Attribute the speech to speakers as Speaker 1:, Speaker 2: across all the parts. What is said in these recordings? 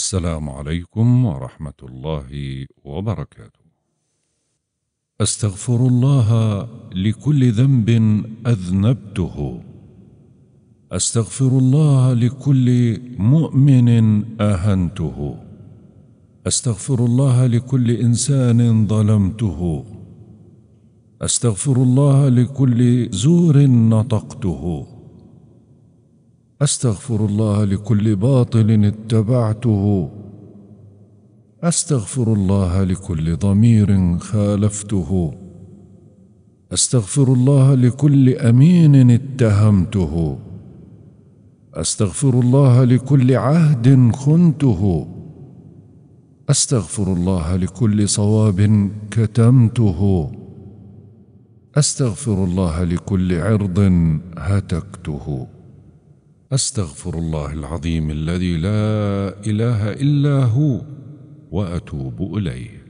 Speaker 1: السلام عليكم ورحمة الله وبركاته. أستغفر الله لكل ذنب أذنبته. أستغفر الله لكل مؤمن أهنته. أستغفر الله لكل إنسان ظلمته. أستغفر الله لكل زور نطقته. استغفر الله لكل باطل اتبعته استغفر الله لكل ضمير خالفته استغفر الله لكل امين اتهمته استغفر الله لكل عهد خنته استغفر الله لكل صواب كتمته استغفر الله لكل عرض هتكته استغفر الله العظيم الذي لا اله الا هو واتوب اليه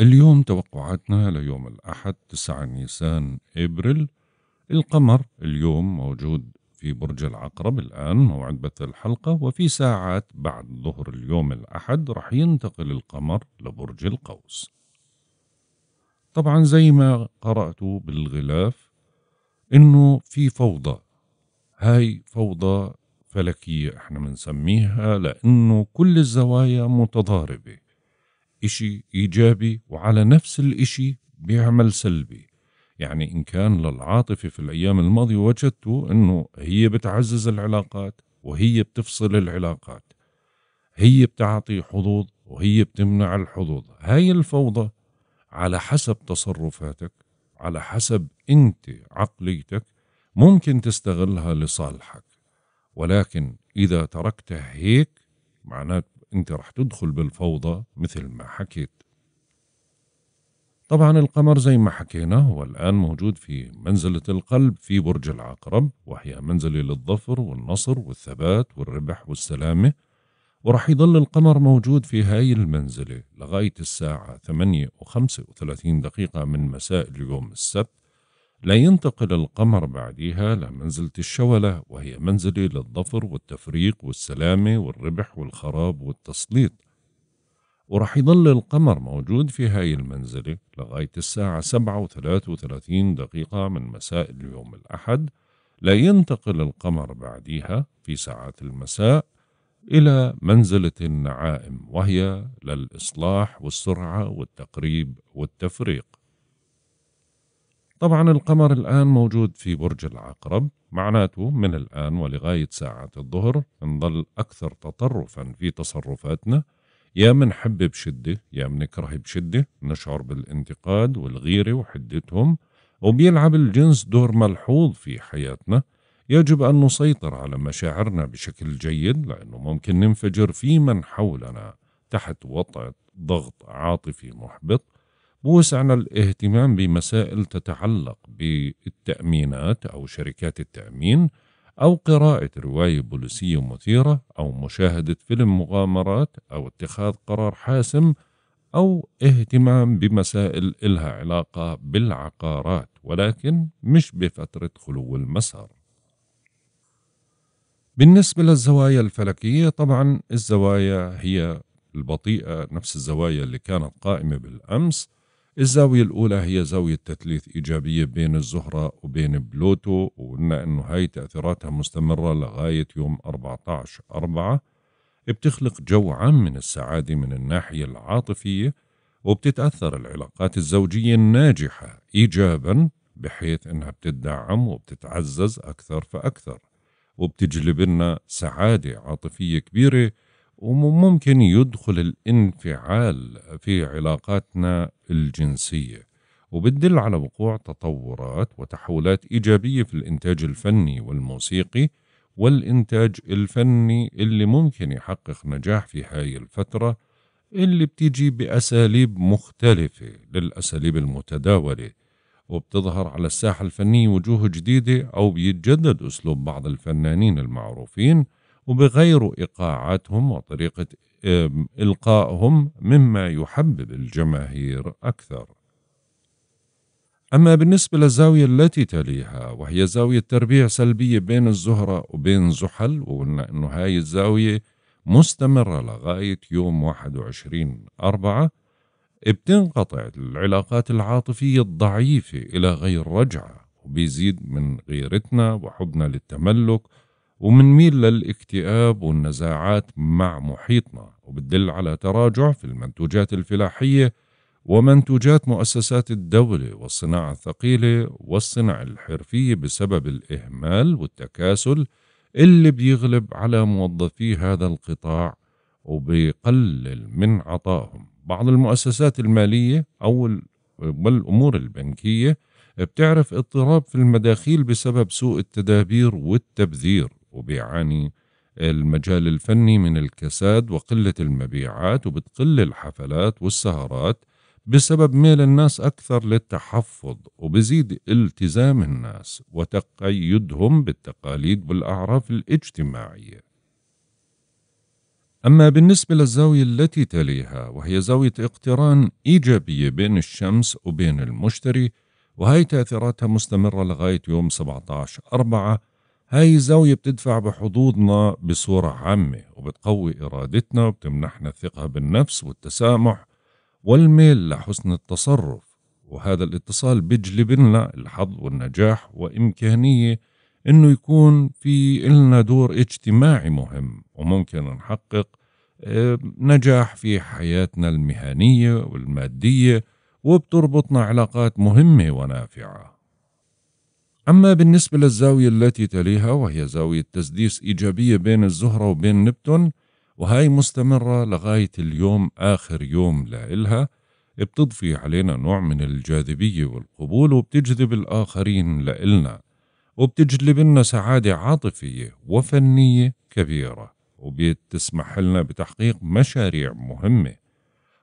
Speaker 1: اليوم توقعاتنا ليوم الأحد 9 نيسان إبريل القمر اليوم موجود في برج العقرب الآن موعد بث الحلقة وفي ساعات بعد ظهر اليوم الأحد رح ينتقل القمر لبرج القوس طبعا زي ما قرأت بالغلاف إنه في فوضى هاي فوضى فلكية احنا بنسميها لأنه كل الزوايا متضاربة إشي إيجابي وعلى نفس الإشي بيعمل سلبي يعني إن كان للعاطفة في الأيام الماضية وجدته أنه هي بتعزز العلاقات وهي بتفصل العلاقات هي بتعطي حظوظ وهي بتمنع الحظوظ هاي الفوضى على حسب تصرفاتك على حسب أنت عقليتك ممكن تستغلها لصالحك ولكن إذا تركتها هيك معناته أنت رح تدخل بالفوضى مثل ما حكيت طبعا القمر زي ما حكينا هو الآن موجود في منزلة القلب في برج العقرب وهي منزلة للظفر والنصر والثبات والربح والسلامة ورح يضل القمر موجود في هاي المنزلة لغاية الساعة 8 و 35 دقيقة من مساء اليوم السبت لا ينتقل القمر بعديها لمنزلة الشولة وهي منزلة للظفر والتفريق والسلامة والربح والخراب والتسليط ورح يظل القمر موجود في هاي المنزلة لغاية الساعة سبعة وثلاثة وثلاثين دقيقة من مساء اليوم الأحد لا ينتقل القمر بعديها في ساعات المساء إلى منزلة النعائم وهي للإصلاح والسرعة والتقريب والتفريق طبعا القمر الآن موجود في برج العقرب معناته من الآن ولغاية ساعة الظهر نظل أكثر تطرفا في تصرفاتنا يا منحب بشدة يا منكره بشدة نشعر بالانتقاد والغيرة وحدتهم وبيلعب الجنس دور ملحوظ في حياتنا يجب أن نسيطر على مشاعرنا بشكل جيد لأنه ممكن ننفجر في من حولنا تحت وطأة ضغط عاطفي محبط بوسعنا الاهتمام بمسائل تتعلق بالتأمينات أو شركات التأمين أو قراءة رواية بوليسية مثيرة أو مشاهدة فيلم مغامرات أو اتخاذ قرار حاسم أو اهتمام بمسائل إلها علاقة بالعقارات ولكن مش بفترة خلو المسار بالنسبة للزوايا الفلكية طبعا الزوايا هي البطيئة نفس الزوايا اللي كانت قائمة بالأمس الزاوية الأولى هي زاوية تثليث إيجابية بين الزهرة وبين بلوتو وقلنا إنه هاي تأثيراتها مستمرة لغاية يوم 14 أربعة بتخلق جو عام من السعادة من الناحية العاطفية وبتتأثر العلاقات الزوجية الناجحة إيجابا بحيث إنها بتدعم وبتتعزز أكثر فأكثر وبتجلب لنا سعادة عاطفية كبيرة وممكن يدخل الانفعال في علاقاتنا الجنسيه وبتدل على وقوع تطورات وتحولات ايجابيه في الانتاج الفني والموسيقي والانتاج الفني اللي ممكن يحقق نجاح في هاي الفتره اللي بتيجي باساليب مختلفه للاساليب المتداوله وبتظهر على الساحه الفنيه وجوه جديده او بيتجدد اسلوب بعض الفنانين المعروفين وبغير إيقاعاتهم وطريقة إلقائهم مما يحبب الجماهير أكثر أما بالنسبة للزاوية التي تليها وهي زاوية تربيع سلبية بين الزهرة وبين زحل وقلنا أنه هاي الزاوية مستمرة لغاية يوم 21 أربعة بتنقطع العلاقات العاطفية الضعيفة إلى غير رجعة وبيزيد من غيرتنا وحبنا للتملك ومنميل للاكتئاب والنزاعات مع محيطنا وبتدل على تراجع في المنتوجات الفلاحية ومنتوجات مؤسسات الدولة والصناعة الثقيلة والصناعة الحرفية بسبب الإهمال والتكاسل اللي بيغلب على موظفي هذا القطاع وبيقلل من عطائهم بعض المؤسسات المالية أو والأمور البنكية بتعرف اضطراب في المداخيل بسبب سوء التدابير والتبذير وبيعاني المجال الفني من الكساد وقلة المبيعات وبتقل الحفلات والسهرات بسبب ميل الناس أكثر للتحفظ وبزيد التزام الناس وتقيدهم بالتقاليد والأعراف الاجتماعية أما بالنسبة للزاوية التي تليها وهي زاوية اقتران إيجابية بين الشمس وبين المشتري وهي تأثيراتها مستمرة لغاية يوم 17 أربعة هاي الزاوية بتدفع بحظوظنا بصورة عامة وبتقوي إرادتنا وبتمنحنا الثقة بالنفس والتسامح والميل لحسن التصرف وهذا الاتصال بيجلب لنا الحظ والنجاح وإمكانية إنه يكون في إلنا دور اجتماعي مهم وممكن نحقق آه، نجاح في حياتنا المهنية والمادية وبتربطنا علاقات مهمة ونافعة أما بالنسبة للزاوية التي تليها وهي زاوية تسديس إيجابية بين الزهرة وبين نبتون وهاي مستمرة لغاية اليوم آخر يوم لإلها بتضفي علينا نوع من الجاذبية والقبول وبتجذب الآخرين لإلنا وبتجلب لنا سعادة عاطفية وفنية كبيرة وبتسمح لنا بتحقيق مشاريع مهمة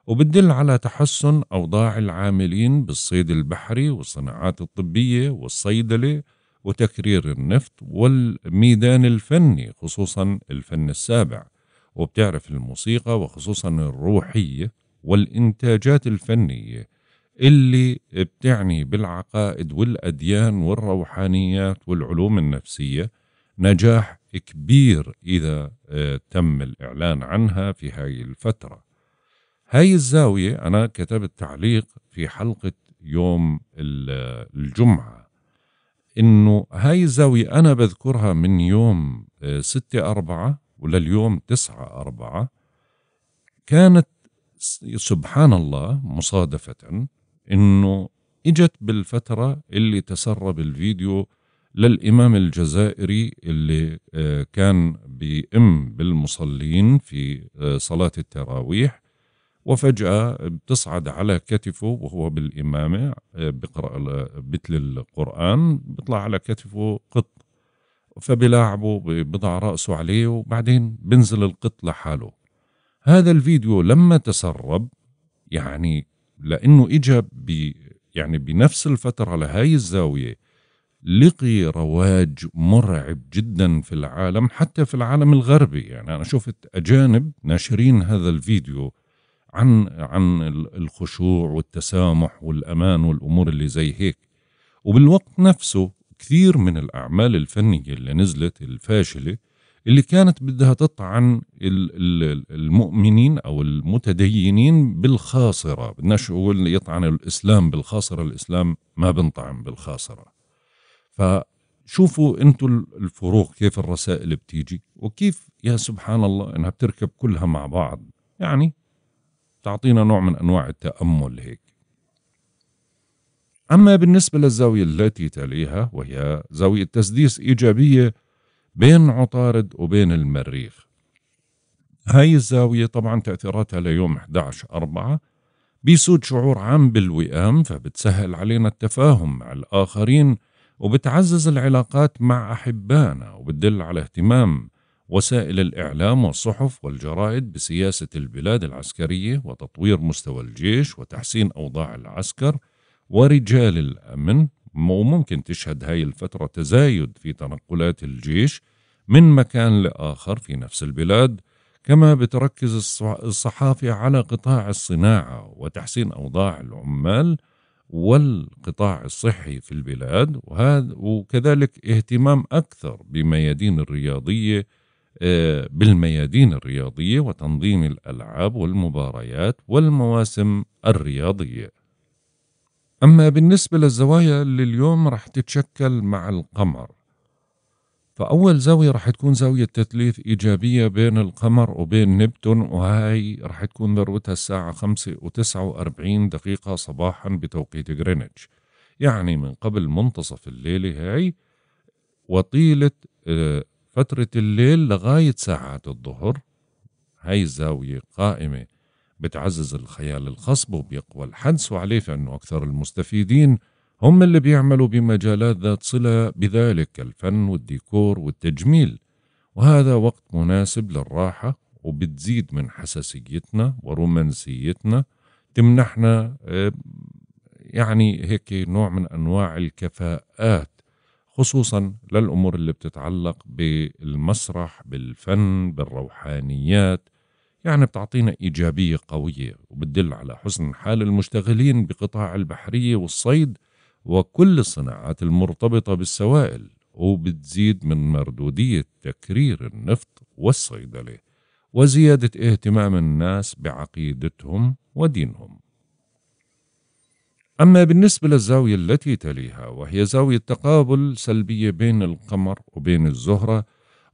Speaker 1: وبتدل على تحسن أوضاع العاملين بالصيد البحري والصناعات الطبية والصيدلة وتكرير النفط والميدان الفني خصوصا الفن السابع وبتعرف الموسيقى وخصوصا الروحية والإنتاجات الفنية اللي بتعني بالعقائد والأديان والروحانيات والعلوم النفسية نجاح كبير إذا آه، تم الإعلان عنها في هاي الفترة هاي الزاوية أنا كتبت تعليق في حلقة يوم الجمعة إنه هاي الزاوية أنا بذكرها من يوم آه، ستة أربعة ولليوم تسعة أربعة كانت سبحان الله مصادفة إنه إجت بالفترة اللي تسرب الفيديو للإمام الجزائري اللي آه، كان بأم بالمصلين في آه، صلاة التراويح وفجأة بتصعد على كتفه وهو بالإمامة آه، بقرأ مثل القرآن بيطلع على كتفه قط فبلاعبه بضع رأسه عليه وبعدين بنزل القط لحاله هذا الفيديو لما تسرب يعني لأنه إجا ب يعني بنفس الفترة لهاي الزاوية لقي رواج مرعب جدا في العالم حتى في العالم الغربي يعني أنا شفت أجانب ناشرين هذا الفيديو عن عن الخشوع والتسامح والامان والامور اللي زي هيك وبالوقت نفسه كثير من الاعمال الفنيه اللي نزلت الفاشله اللي كانت بدها تطعن المؤمنين او المتدينين بالخاصره بدناش نقول يطعن الاسلام بالخاصره الاسلام ما بنطعن بالخاصره فشوفوا انتوا الفروق كيف الرسائل بتيجي وكيف يا سبحان الله انها بتركب كلها مع بعض يعني تعطينا نوع من أنواع التأمل هيك أما بالنسبة للزاوية التي تليها وهي زاوية تسديس إيجابية بين عطارد وبين المريخ هاي الزاوية طبعا تأثيراتها ليوم 11 أربعة بيسود شعور عام بالوئام فبتسهل علينا التفاهم مع الآخرين وبتعزز العلاقات مع أحبائنا وبتدل على اهتمام وسائل الإعلام والصحف والجرائد بسياسة البلاد العسكرية وتطوير مستوى الجيش وتحسين أوضاع العسكر ورجال الأمن وممكن تشهد هاي الفترة تزايد في تنقلات الجيش من مكان لآخر في نفس البلاد كما بتركز الصحافة على قطاع الصناعة وتحسين أوضاع العمال والقطاع الصحي في البلاد وهذا وكذلك اهتمام أكثر بميادين الرياضية بالميادين الرياضية وتنظيم الألعاب والمباريات والمواسم الرياضية أما بالنسبة للزوايا اللي اليوم رح تتشكل مع القمر فأول زاوية رح تكون زاوية تثليث إيجابية بين القمر وبين نبتون وهاي رح تكون ذروتها الساعة خمسة وتسعة وأربعين دقيقة صباحا بتوقيت غرينتش يعني من قبل منتصف الليلة هاي وطيلة آه، فترة الليل لغاية ساعات الظهر هاي الزاوية قائمة بتعزز الخيال الخصب وبيقوى الحدس وعليه فإنه أكثر المستفيدين هم اللي بيعملوا بمجالات ذات صلة بذلك كالفن والديكور والتجميل وهذا وقت مناسب للراحة وبتزيد من حساسيتنا ورومانسيتنا تمنحنا آه، يعني هيك نوع من أنواع الكفاءات خصوصا للامور اللي بتتعلق بالمسرح بالفن بالروحانيات يعني بتعطينا ايجابيه قويه وبتدل على حسن حال المشتغلين بقطاع البحريه والصيد وكل الصناعات المرتبطه بالسوائل وبتزيد من مردوديه تكرير النفط والصيدله وزياده اهتمام الناس بعقيدتهم ودينهم أما بالنسبة للزاوية التي تليها وهي زاوية تقابل سلبية بين القمر وبين الزهرة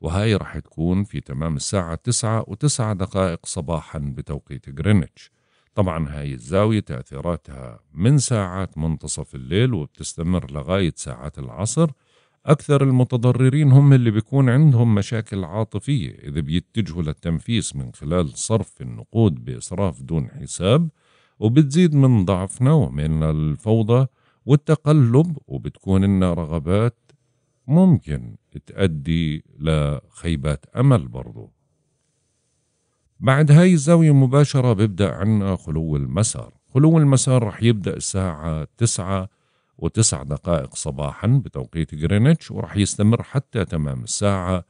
Speaker 1: وهي رح تكون في تمام الساعة تسعة وتسعة دقائق صباحا بتوقيت غرينتش طبعا هاي الزاوية تأثيراتها من ساعات منتصف الليل وبتستمر لغاية ساعات العصر أكثر المتضررين هم اللي بيكون عندهم مشاكل عاطفية إذا بيتجهوا للتنفيس من خلال صرف النقود بإسراف دون حساب وبتزيد من ضعفنا ومن الفوضى والتقلب وبتكون لنا رغبات ممكن تؤدي لخيبات أمل برضو بعد هاي الزاوية مباشرة بيبدأ عنا خلو المسار خلو المسار رح يبدأ الساعة تسعة وتسع دقائق صباحا بتوقيت غرينتش ورح يستمر حتى تمام الساعة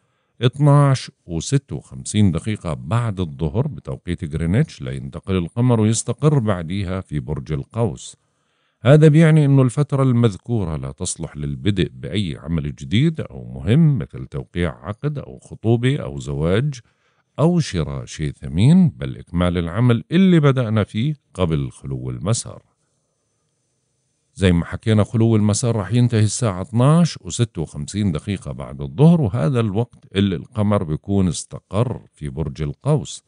Speaker 1: 12 و56 دقيقة بعد الظهر بتوقيت جرينتش لينتقل القمر ويستقر بعديها في برج القوس هذا بيعني أن الفترة المذكورة لا تصلح للبدء بأي عمل جديد أو مهم مثل توقيع عقد أو خطوبة أو زواج أو شراء شيء ثمين بل إكمال العمل اللي بدأنا فيه قبل خلو المسار زي ما حكينا خلو المسار رح ينتهي الساعة 12 و56 دقيقة بعد الظهر وهذا الوقت اللي القمر بيكون استقر في برج القوس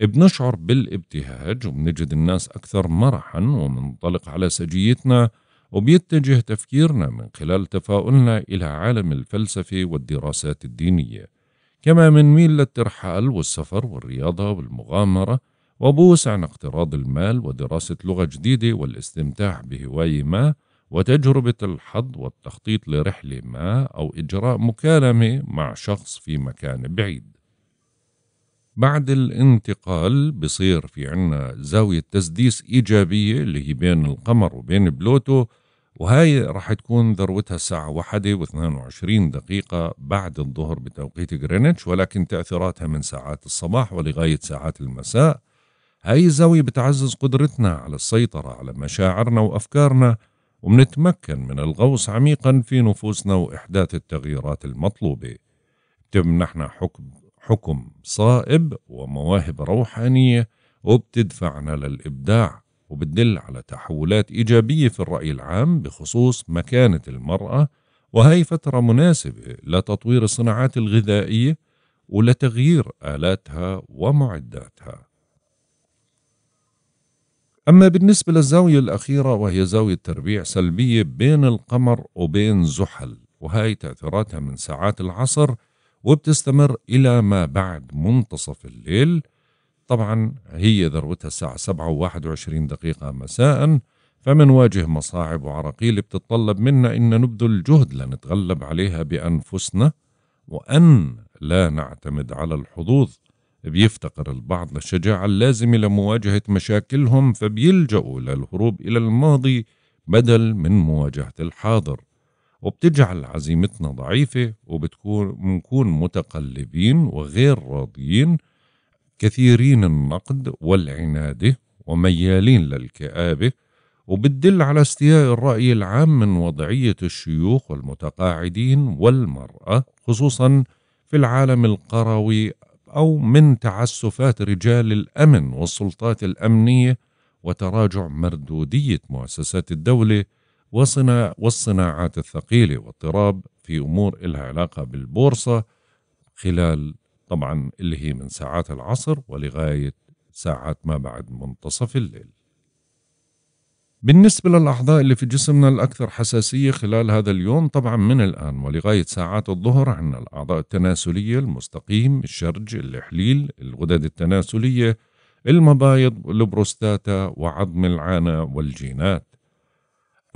Speaker 1: بنشعر بالابتهاج وبنجد الناس أكثر مرحا ومنطلق على سجيتنا وبيتجه تفكيرنا من خلال تفاؤلنا إلى عالم الفلسفة والدراسات الدينية كما ميل للترحال والسفر والرياضة والمغامرة وبوس عن اقتراض المال ودراسة لغة جديدة والاستمتاع بهواية ما وتجربة الحظ والتخطيط لرحلة ما أو إجراء مكالمة مع شخص في مكان بعيد بعد الانتقال بصير في عنا زاوية تسديس إيجابية اللي هي بين القمر وبين بلوتو وهاي راح تكون ذروتها الساعة واحدة واثنان وعشرين دقيقة بعد الظهر بتوقيت غرينتش ولكن تأثيراتها من ساعات الصباح ولغاية ساعات المساء هاي الزاوية بتعزز قدرتنا على السيطرة على مشاعرنا وأفكارنا وبنتمكن من الغوص عميقا في نفوسنا وإحداث التغييرات المطلوبة بتمنحنا حكم حكم صائب ومواهب روحانية وبتدفعنا للإبداع وبتدل على تحولات إيجابية في الرأي العام بخصوص مكانة المرأة وهي فترة مناسبة لتطوير الصناعات الغذائية ولتغيير آلاتها ومعداتها أما بالنسبة للزاوية الأخيرة وهي زاوية تربيع سلبية بين القمر وبين زحل وهي تأثيراتها من ساعات العصر وبتستمر إلى ما بعد منتصف الليل طبعا هي ذروتها الساعة 7 و 21 دقيقة مساء فمنواجه مصاعب وعراقيل بتتطلب منا أن نبذل جهد لنتغلب عليها بأنفسنا وأن لا نعتمد على الحظوظ بيفتقر البعض للشجاعة اللازمة لمواجهة مشاكلهم فبيلجأوا للهروب إلى الماضي بدل من مواجهة الحاضر وبتجعل عزيمتنا ضعيفة وبتكون بنكون متقلبين وغير راضيين كثيرين النقد والعنادة وميالين للكآبة وبتدل على استياء الرأي العام من وضعية الشيوخ والمتقاعدين والمرأة خصوصا في العالم القروي أو من تعسفات رجال الأمن والسلطات الأمنية وتراجع مردودية مؤسسات الدولة وصناع والصناعات الثقيلة واضطراب في أمور إلها علاقة بالبورصة خلال طبعا اللي هي من ساعات العصر ولغاية ساعات ما بعد منتصف الليل بالنسبة للأعضاء اللي في جسمنا الأكثر حساسية خلال هذا اليوم طبعا من الآن ولغاية ساعات الظهر عندنا الأعضاء التناسلية المستقيم الشرج الإحليل الغدد التناسلية المبايض البروستاتا وعظم العانة والجينات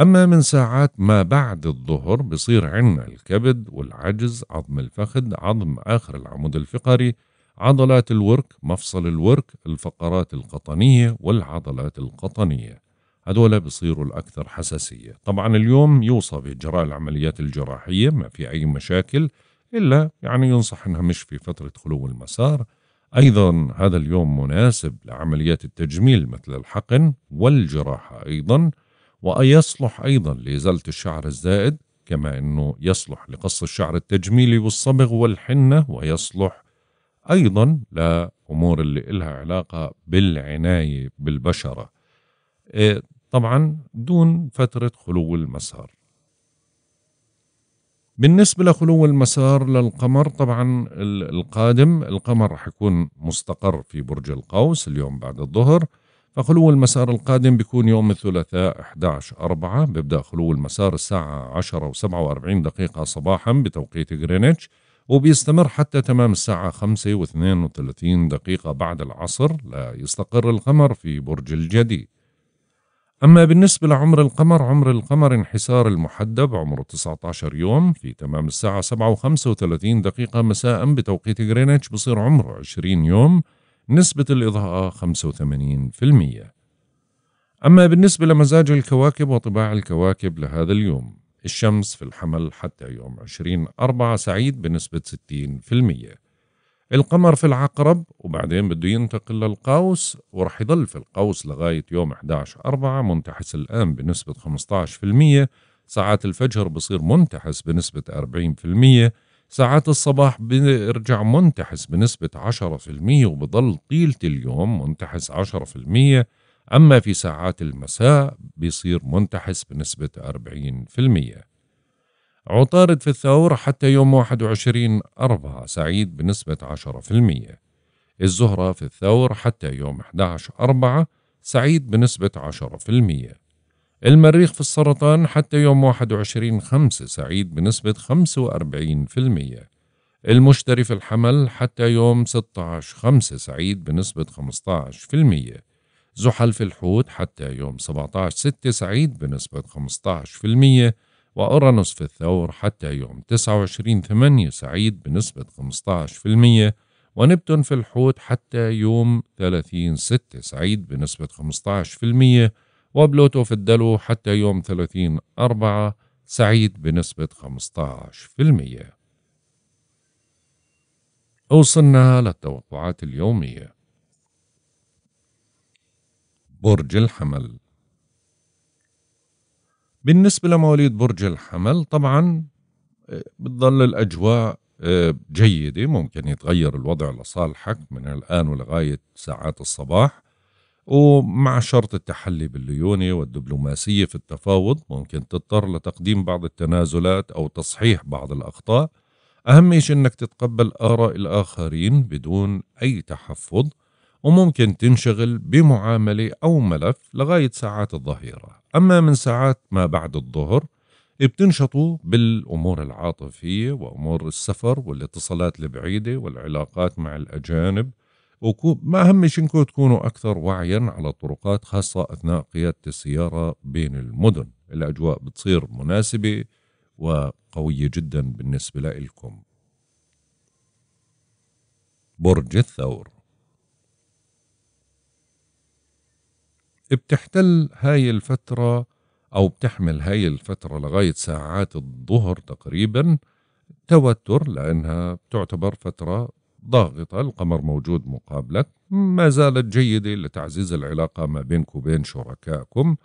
Speaker 1: أما من ساعات ما بعد الظهر بصير عندنا الكبد والعجز عظم الفخذ عظم آخر العمود الفقري عضلات الورك مفصل الورك الفقرات القطنية والعضلات القطنية هذول بصيروا الأكثر حساسية طبعا اليوم يوصى بإجراء العمليات الجراحية ما في أي مشاكل إلا يعني ينصح أنها مش في فترة خلو المسار أيضا هذا اليوم مناسب لعمليات التجميل مثل الحقن والجراحة أيضا ويصلح أيضا لإزالة الشعر الزائد كما أنه يصلح لقص الشعر التجميلي والصبغ والحنة ويصلح أيضا لأمور اللي إلها علاقة بالعناية بالبشرة إيه، طبعا دون فترة خلو المسار بالنسبة لخلو المسار للقمر طبعا القادم القمر رح يكون مستقر في برج القوس اليوم بعد الظهر فخلو المسار القادم بيكون يوم الثلاثاء 11 4 بيبدأ خلو المسار الساعة 10 و47 دقيقة صباحا بتوقيت غرينتش وبيستمر حتى تمام الساعة 5 و32 دقيقة بعد العصر ليستقر القمر في برج الجدي أما بالنسبة لعمر القمر عمر القمر انحسار المحدب عمره 19 يوم في تمام الساعة 7 و35 دقيقة مساء بتوقيت غرينتش بصير عمره 20 يوم نسبة الإضاءة 85% أما بالنسبة لمزاج الكواكب وطباع الكواكب لهذا اليوم الشمس في الحمل حتى يوم 20 أربعة سعيد بنسبة 60% القمر في العقرب وبعدين بده ينتقل للقوس ورح يضل في القوس لغاية يوم 11 4 منتحس الآن بنسبة 15% ساعات الفجر بصير منتحس بنسبة 40% ساعات الصباح بيرجع منتحس بنسبة 10% وبضل طيلة اليوم منتحس 10% أما في ساعات المساء بيصير منتحس بنسبة 40% عطارد في الثور حتى يوم 21 أربعة سعيد بنسبة 10% الزهرة في الثور حتى يوم 11 أربعة سعيد بنسبة 10% المريخ في السرطان حتى يوم 21 خمسة سعيد بنسبة 45% المشتري في الحمل حتى يوم 16 خمسة سعيد بنسبة 15% زحل في الحوت حتى يوم 17 6 سعيد بنسبة 15% وأورانوس في الثور حتى يوم 29 8 سعيد بنسبة 15% ونبتون في الحوت حتى يوم 30 6 سعيد بنسبة 15% وبلوتو في الدلو حتى يوم 30 4 سعيد بنسبة 15% وصلنا للتوقعات اليومية برج الحمل بالنسبة لمواليد برج الحمل طبعا آه، بتضل الأجواء آه، جيدة ممكن يتغير الوضع لصالحك من الآن ولغاية ساعات الصباح ومع شرط التحلي بالليونة والدبلوماسية في التفاوض ممكن تضطر لتقديم بعض التنازلات أو تصحيح بعض الأخطاء أهم شيء أنك تتقبل آراء الآخرين بدون أي تحفظ وممكن تنشغل بمعاملة أو ملف لغاية ساعات الظهيرة أما من ساعات ما بعد الظهر بتنشطوا بالأمور العاطفية وأمور السفر والاتصالات البعيدة والعلاقات مع الأجانب وما أهم شيء إنكم تكونوا أكثر وعيا على الطرقات خاصة أثناء قيادة السيارة بين المدن الأجواء بتصير مناسبة وقوية جدا بالنسبة لكم برج الثور بتحتل هاي الفترة أو بتحمل هاي الفترة لغاية ساعات الظهر تقريبا توتر لأنها بتعتبر فترة ضاغطة القمر موجود مقابلك ما زالت جيدة لتعزيز العلاقة ما بينك وبين شركائكم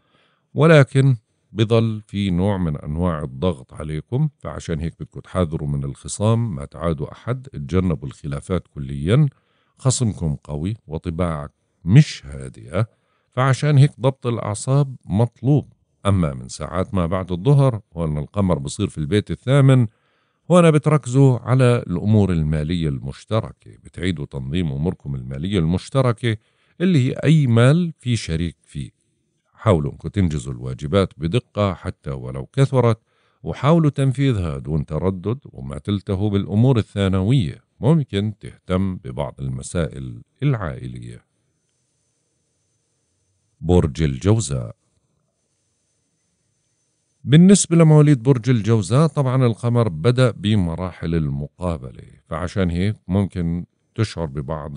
Speaker 1: ولكن بضل في نوع من أنواع الضغط عليكم فعشان هيك بدكم تحاذروا من الخصام ما تعادوا أحد اتجنبوا الخلافات كليا خصمكم قوي وطباعك مش هادئة فعشان هيك ضبط الأعصاب مطلوب أما من ساعات ما بعد الظهر وأن القمر بصير في البيت الثامن وأنا بتركزوا على الأمور المالية المشتركة بتعيدوا تنظيم أموركم المالية المشتركة اللي هي أي مال في شريك فيه حاولوا أنكم تنجزوا الواجبات بدقة حتى ولو كثرت وحاولوا تنفيذها دون تردد وما تلتهوا بالأمور الثانوية ممكن تهتم ببعض المسائل العائلية برج الجوزاء بالنسبة لمواليد برج الجوزاء طبعا القمر بدأ بمراحل المقابلة فعشان هيك ممكن تشعر ببعض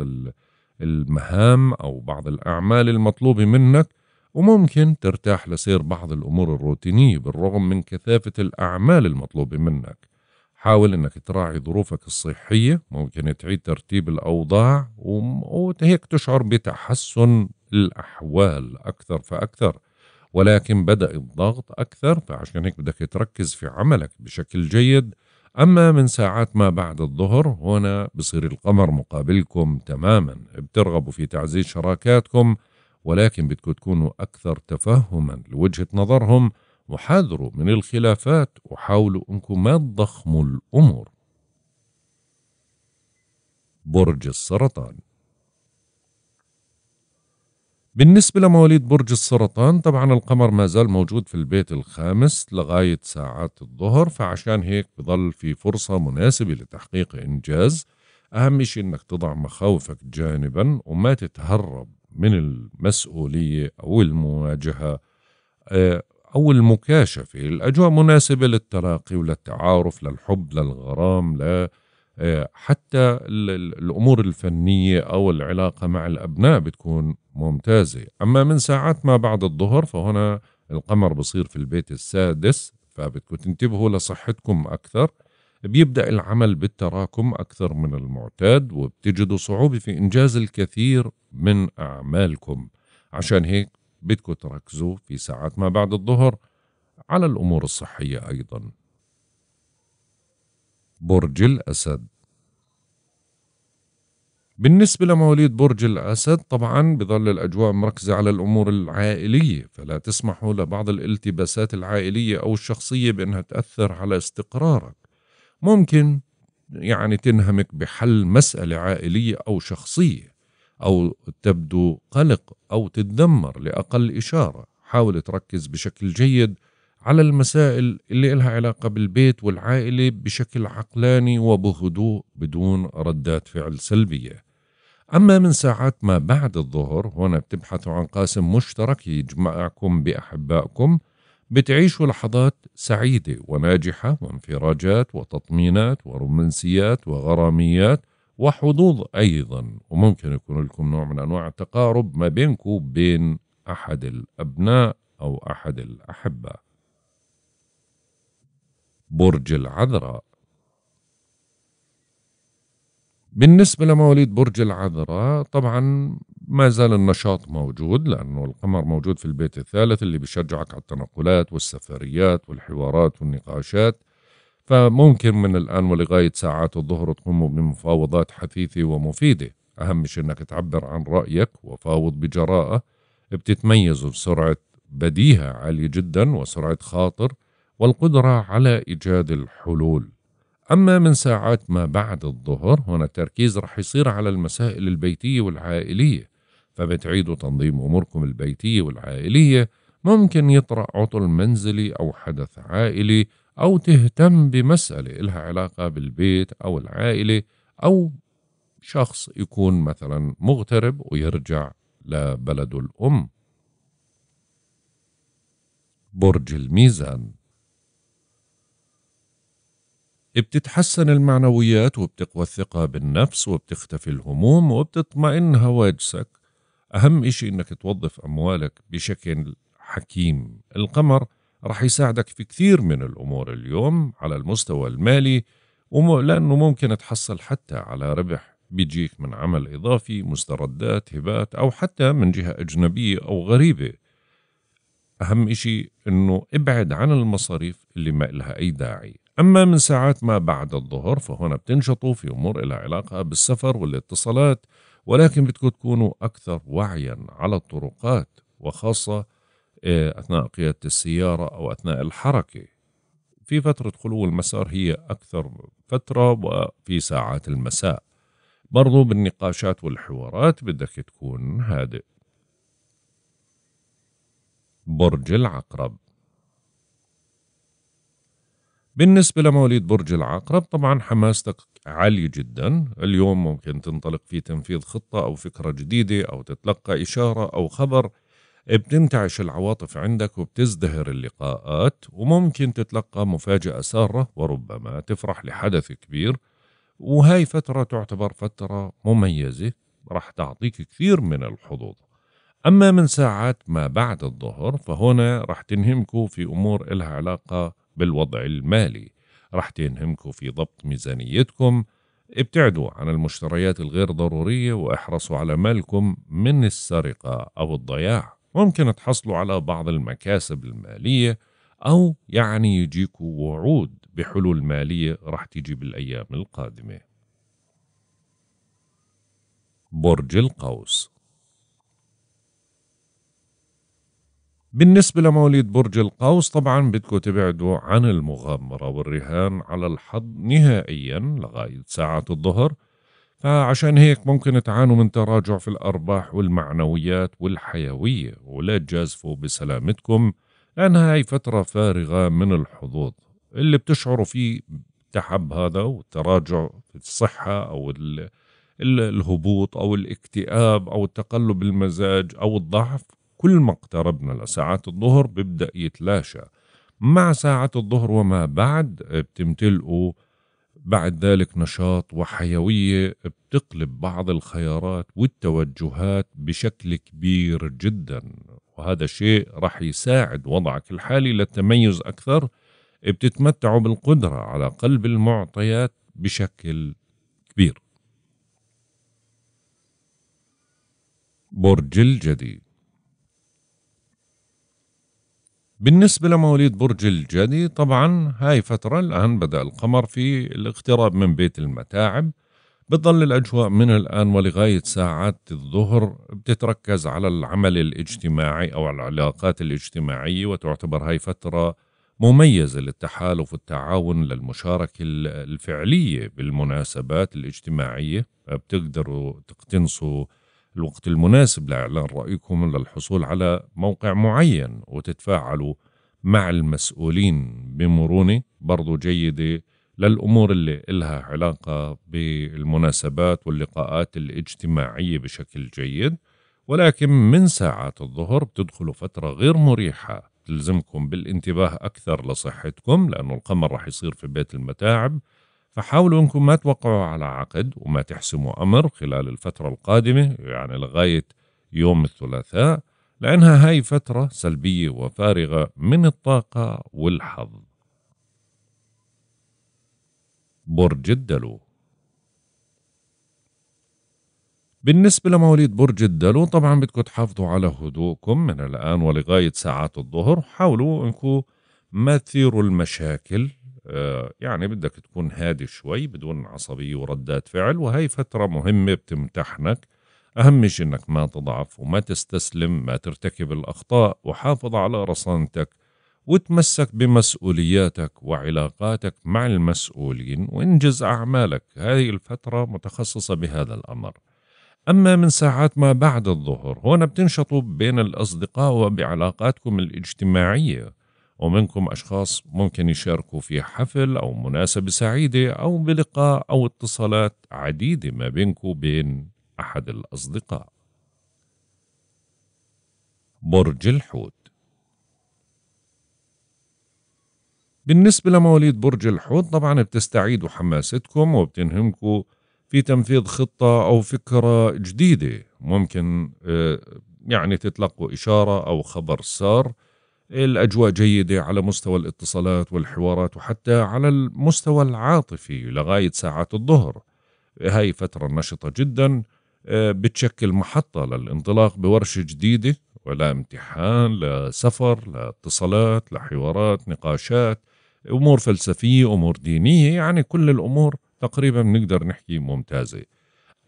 Speaker 1: المهام أو بعض الأعمال المطلوبة منك وممكن ترتاح لسير بعض الأمور الروتينية بالرغم من كثافة الأعمال المطلوبة منك حاول أنك تراعي ظروفك الصحية ممكن تعيد ترتيب الأوضاع وهيك تشعر بتحسن الأحوال أكثر فأكثر ولكن بدأ الضغط أكثر فعشان هيك بدك تركز في عملك بشكل جيد أما من ساعات ما بعد الظهر هنا بصير القمر مقابلكم تماما بترغبوا في تعزيز شراكاتكم ولكن بدكم تكونوا أكثر تفهما لوجهة نظرهم وحاذروا من الخلافات وحاولوا أنكم ما تضخموا الأمور برج السرطان بالنسبة لمواليد برج السرطان طبعا القمر ما زال موجود في البيت الخامس لغاية ساعات الظهر فعشان هيك بضل في فرصة مناسبة لتحقيق إنجاز أهم شيء إنك تضع مخاوفك جانبا وما تتهرب من المسؤولية أو المواجهة آه، أو المكاشفة الأجواء مناسبة للتلاقي وللتعارف للحب للغرام لا آه، حتى الأمور الفنية أو العلاقة مع الأبناء بتكون ممتازة أما من ساعات ما بعد الظهر فهنا القمر بصير في البيت السادس فبدكم تنتبهوا لصحتكم أكثر بيبدأ العمل بالتراكم أكثر من المعتاد وبتجدوا صعوبة في إنجاز الكثير من أعمالكم عشان هيك بدكم تركزوا في ساعات ما بعد الظهر على الأمور الصحية أيضا برج الأسد بالنسبة لمواليد برج الأسد طبعا بظل الأجواء مركزة على الأمور العائلية فلا تسمحوا لبعض الالتباسات العائلية أو الشخصية بأنها تأثر على استقرارك ممكن يعني تنهمك بحل مسألة عائلية أو شخصية أو تبدو قلق أو تتذمر لأقل إشارة حاول تركز بشكل جيد على المسائل اللي إلها علاقة بالبيت والعائلة بشكل عقلاني وبهدوء بدون ردات فعل سلبية أما من ساعات ما بعد الظهر هنا بتبحثوا عن قاسم مشترك يجمعكم بأحبائكم بتعيشوا لحظات سعيدة وناجحة وانفراجات وتطمينات ورومانسيات وغراميات وحظوظ أيضا وممكن يكون لكم نوع من أنواع التقارب ما بينكم وبين أحد الأبناء أو أحد الأحباء برج العذراء بالنسبة لمواليد برج العذراء طبعا ما زال النشاط موجود لأنه القمر موجود في البيت الثالث اللي بيشجعك على التنقلات والسفريات والحوارات والنقاشات فممكن من الآن ولغاية ساعات الظهر تقوم بمفاوضات حثيثة ومفيدة أهم شيء أنك تعبر عن رأيك وفاوض بجراءة بتتميز بسرعة بديهة عالية جدا وسرعة خاطر والقدرة على إيجاد الحلول أما من ساعات ما بعد الظهر هنا التركيز رح يصير على المسائل البيتية والعائلية فبتعيدوا تنظيم أموركم البيتية والعائلية ممكن يطرأ عطل منزلي أو حدث عائلي أو تهتم بمسألة إلها علاقة بالبيت أو العائلة أو شخص يكون مثلا مغترب ويرجع لبلده الأم برج الميزان بتتحسن المعنويات وبتقوى الثقة بالنفس وبتختفي الهموم وبتطمئن هواجسك أهم إشي إنك توظف أموالك بشكل حكيم القمر رح يساعدك في كثير من الأمور اليوم على المستوى المالي لأنه ممكن تحصل حتى على ربح بيجيك من عمل إضافي مستردات هبات أو حتى من جهة أجنبية أو غريبة أهم إشي أنه ابعد عن المصاريف اللي ما لها أي داعي أما من ساعات ما بعد الظهر فهنا بتنشطوا في أمور لها علاقة بالسفر والاتصالات ولكن بدكم تكونوا أكثر وعيا على الطرقات وخاصة آه، أثناء قيادة السيارة أو أثناء الحركة في فترة خلو المسار هي أكثر فترة وفي ساعات المساء برضو بالنقاشات والحوارات بدك تكون هادئ برج العقرب بالنسبة لمواليد برج العقرب طبعا حماستك عالية جدا اليوم ممكن تنطلق في تنفيذ خطة أو فكرة جديدة أو تتلقى إشارة أو خبر بتنتعش العواطف عندك وبتزدهر اللقاءات وممكن تتلقى مفاجأة سارة وربما تفرح لحدث كبير وهاي فترة تعتبر فترة مميزة راح تعطيك كثير من الحظوظ أما من ساعات ما بعد الظهر فهنا راح تنهمكوا في أمور إلها علاقة بالوضع المالي رح تنهمكم في ضبط ميزانيتكم ابتعدوا عن المشتريات الغير ضرورية واحرصوا على مالكم من السرقة أو الضياع ممكن تحصلوا على بعض المكاسب المالية أو يعني يجيكوا وعود بحلول مالية رح تيجي بالأيام القادمة برج القوس بالنسبة لمواليد برج القوس طبعا بدكم تبعدوا عن المغامرة والرهان على الحظ نهائيا لغاية ساعة الظهر فعشان هيك ممكن تعانوا من تراجع في الأرباح والمعنويات والحيوية ولا تجازفوا بسلامتكم لأن هاي فترة فارغة من الحظوظ اللي بتشعروا فيه تحب هذا والتراجع في الصحة أو الهبوط أو الاكتئاب أو التقلب المزاج أو الضعف كل ما اقتربنا لساعات الظهر بيبدأ يتلاشى مع ساعة الظهر وما بعد بتمتلئوا بعد ذلك نشاط وحيوية بتقلب بعض الخيارات والتوجهات بشكل كبير جدا وهذا شيء رح يساعد وضعك الحالي للتميز أكثر بتتمتعوا بالقدرة على قلب المعطيات بشكل كبير برج الجديد بالنسبة لمواليد برج الجدي طبعا هاي فترة الآن بدأ القمر في الاقتراب من بيت المتاعب بتظل الأجواء من الآن ولغاية ساعات الظهر بتتركز على العمل الاجتماعي أو العلاقات الاجتماعية وتعتبر هاي فترة مميزة للتحالف والتعاون للمشاركة الفعلية بالمناسبات الاجتماعية بتقدروا تقتنصوا الوقت المناسب لإعلان رأيكم للحصول على موقع معين وتتفاعلوا مع المسؤولين بمرونة برضو جيدة للأمور اللي إلها علاقة بالمناسبات واللقاءات الاجتماعية بشكل جيد ولكن من ساعات الظهر بتدخلوا فترة غير مريحة تلزمكم بالانتباه أكثر لصحتكم لأنه القمر رح يصير في بيت المتاعب فحاولوا انكم ما توقعوا على عقد وما تحسموا امر خلال الفتره القادمه يعني لغايه يوم الثلاثاء لانها هاي فتره سلبيه وفارغه من الطاقه والحظ برج الدلو بالنسبة لمواليد برج الدلو طبعا بدكم تحافظوا على هدوءكم من الآن ولغاية ساعات الظهر حاولوا أنكم ما تثيروا المشاكل آه، يعني بدك تكون هادي شوي بدون عصبية وردات فعل وهي فترة مهمة بتمتحنك أهم شيء إنك ما تضعف وما تستسلم ما ترتكب الأخطاء وحافظ على رصانتك وتمسك بمسؤولياتك وعلاقاتك مع المسؤولين وانجز أعمالك هذه الفترة متخصصة بهذا الأمر أما من ساعات ما بعد الظهر هنا بتنشطوا بين الأصدقاء وبعلاقاتكم الاجتماعية ومنكم أشخاص ممكن يشاركوا في حفل أو مناسبة سعيدة أو بلقاء أو اتصالات عديدة ما بينكم وبين أحد الأصدقاء برج الحوت بالنسبة لمواليد برج الحوت طبعا بتستعيدوا حماستكم وبتنهمكم في تنفيذ خطة أو فكرة جديدة ممكن آه، يعني تتلقوا إشارة أو خبر سار الأجواء جيدة على مستوى الاتصالات والحوارات وحتى على المستوى العاطفي لغاية ساعات الظهر هاي فترة نشطة جدا آه، بتشكل محطة للانطلاق بورشة جديدة ولا امتحان لا سفر لا اتصالات لا حوارات نقاشات أمور فلسفية أمور دينية يعني كل الأمور تقريبا بنقدر نحكي ممتازة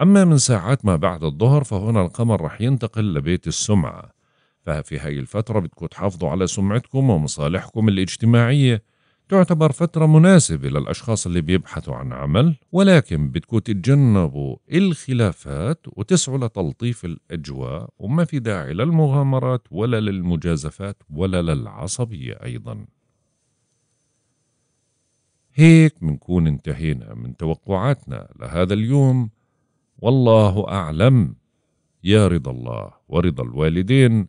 Speaker 1: أما من ساعات ما بعد الظهر فهنا القمر رح ينتقل لبيت السمعة ففي هاي الفترة بدكم تحافظوا على سمعتكم ومصالحكم الاجتماعية تعتبر فترة مناسبة للأشخاص اللي بيبحثوا عن عمل ولكن بدكم تتجنبوا الخلافات وتسعوا لتلطيف الأجواء وما في داعي للمغامرات ولا للمجازفات ولا للعصبية أيضا هيك منكون انتهينا من توقعاتنا لهذا اليوم والله أعلم يا رضا الله ورضا الوالدين